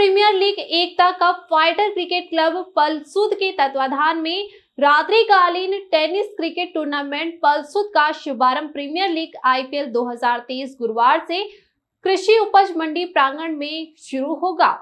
premiere league Ekta cup fighter cricket club Palsud के तत्वाधान में रात्रिकालीन टेनिस क्रिकेट टूर्नामेंट पलसुद का शुभारंभ प्रीमियर लीग आईपीएल 2023 गुरुवार से कृषि उपज मंडी प्रांगण में शुरू होगा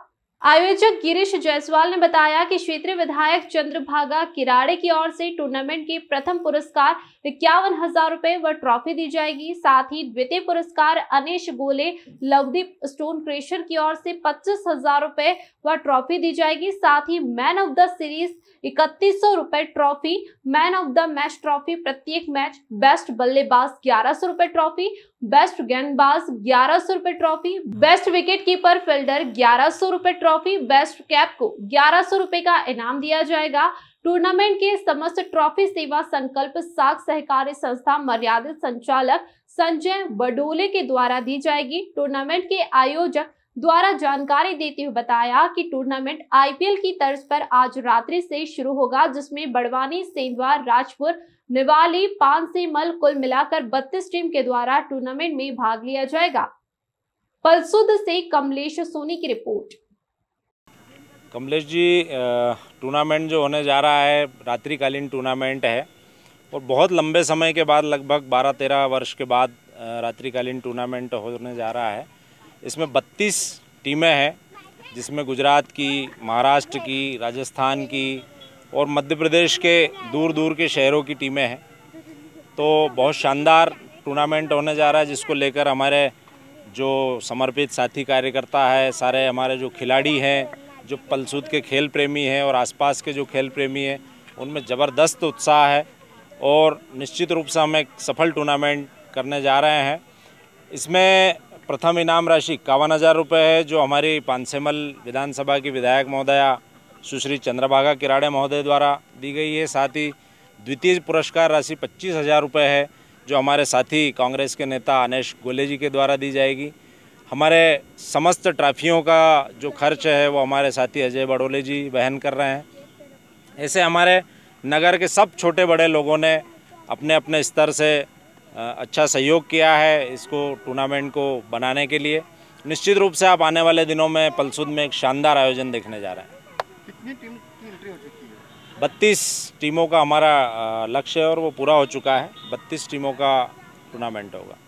आयोजक गिरीश जायसवाल ने बताया कि क्षेत्रीय विधायक चंद्रभागा किराड़े की ओर से टूर्नामेंट के प्रथम पुरस्कार इक्यावन हजार रुपए व ट्रॉफी दी जाएगी साथ ही द्वितीय पुरस्कार अनिश गोले लवदीप स्टोन क्रेशर की ओर से पच्चीस हजार रुपए व ट्रॉफी दी जाएगी साथ ही मैन ऑफ द सीरीज इकतीस सौ रुपए trophy man of the match trophy प्रत्येक मैच बेस्ट बल्लेबाज ग्यारह सौ रूपए ट्रॉफी बेस्ट गेंदबाज ग्यारह सौ रुपए trophy best wicketkeeper fielder ग्यारह सौ रुपए ट्रॉफी बेस्ट कैप को ग्यारह सौ रुपए का इनाम दिया जाएगा टूर्नामेंट के समस्त ट्रॉफी सेवा संकल्प साख सहकारी संस्था मर्यादित संचालक संजय बडोले के द्वारा दी जाएगी टूर्नामेंट के आयोजक द्वारा जानकारी देते हुए बताया कि टूर्नामेंट आईपीएल की तर्ज पर आज रात्रि से शुरू होगा जिसमें बड़वानी सेंदवार राजपुर निवाली मल कुल मिलाकर 32 टीम के द्वारा टूर्नामेंट में भाग लिया जाएगा पलसुद से कमलेश सोनी की रिपोर्ट कमलेश जी टूर्नामेंट जो होने जा रहा है रात्रिकालीन टूर्नामेंट है और बहुत लंबे समय के बाद लगभग 12-13 वर्ष के बाद रात्रिकालीन टूर्नामेंट होने जा रहा है इसमें बत्तीस टीमें हैं जिसमें गुजरात की महाराष्ट्र की राजस्थान की और मध्य प्रदेश के दूर दूर के शहरों की टीमें हैं तो बहुत शानदार टूर्नामेंट होने जा रहा है जिसको लेकर हमारे जो समर्पित साथी कार्यकर्ता है सारे हमारे जो खिलाड़ी हैं जो पलसूद के खेल प्रेमी हैं और आसपास के जो खेल प्रेमी हैं उनमें ज़बरदस्त उत्साह है और निश्चित रूप से हम एक सफल टूर्नामेंट करने जा रहे हैं इसमें प्रथम इनाम राशि इक्यावन हज़ार रुपये है जो हमारी पानसेमल विधानसभा की विधायक महोदया सुश्री चंद्रभागा किराड़े महोदय द्वारा दी गई है साथ ही द्वितीय पुरस्कार राशि पच्चीस हज़ार रुपये है जो हमारे साथी कांग्रेस के नेता अनेश गोले जी के द्वारा दी जाएगी हमारे समस्त ट्राफियों का जो खर्च है वो हमारे साथी अजय बड़ोले जी वहन कर रहे हैं ऐसे हमारे नगर के सब छोटे बड़े लोगों ने अपने अपने स्तर से अच्छा सहयोग किया है इसको टूर्नामेंट को बनाने के लिए निश्चित रूप से आप आने वाले दिनों में पलसुद में एक शानदार आयोजन देखने जा रहे हैं कितनी टीम की एंट्री हो चुकी है बत्तीस टीमों का हमारा लक्ष्य है और वो पूरा हो चुका है बत्तीस टीमों का टूर्नामेंट होगा